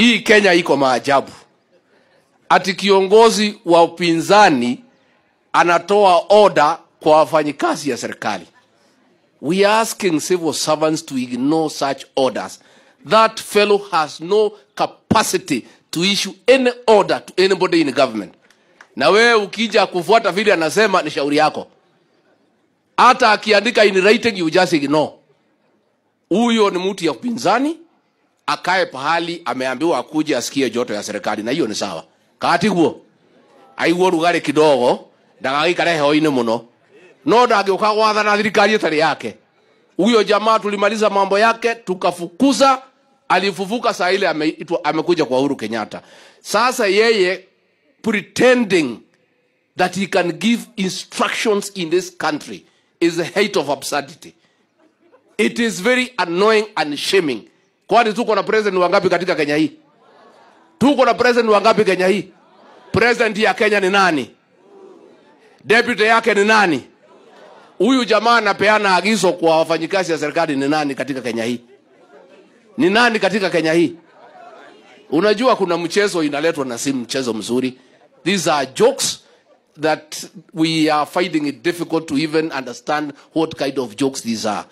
Hii Kenya iko maajabu, ati kiongozi wa upinzani anatoa oda kwa wafanyikazi ya serikali. We are asking civil servants to ignore such orders. That fellow has no capacity to issue any order to anybody in the government. Na wewe ukija kufuata vile anasema ni shauri yako, hata akiandika in writing you just ignore. Huyo ni mtu ya upinzani akae pahali ameambiwa akuje asikie joto ya serikali na hiyo ni sawa kati guo aiguo rugari kidogo ndagaikare heo-inĩ mũno no ndangĩũka na thirikari ĩtarĩ yake huyo jamaa tulimaliza mambo yake tukafukuza alifufuka saa ile ameitwa amekuja kwa Uhuru Kenyatta sasa yeye pretending that he can give instructions in this country is a hate of absurdity it is very annoying and shaming Kwani tuko na president wangapi katika Kenya hii? Tuko na president wangapi Kenya hii? President ya Kenya ni nani? Deputy yake ni nani? Huyu jamaa anapeana agizo kwa wafanyikazi wa serikali ni nani katika Kenya hii? Ni nani katika Kenya hii? Unajua kuna mchezo inaletwa na si mchezo mzuri. These are jokes that we are finding it difficult to even understand what kind of jokes these are.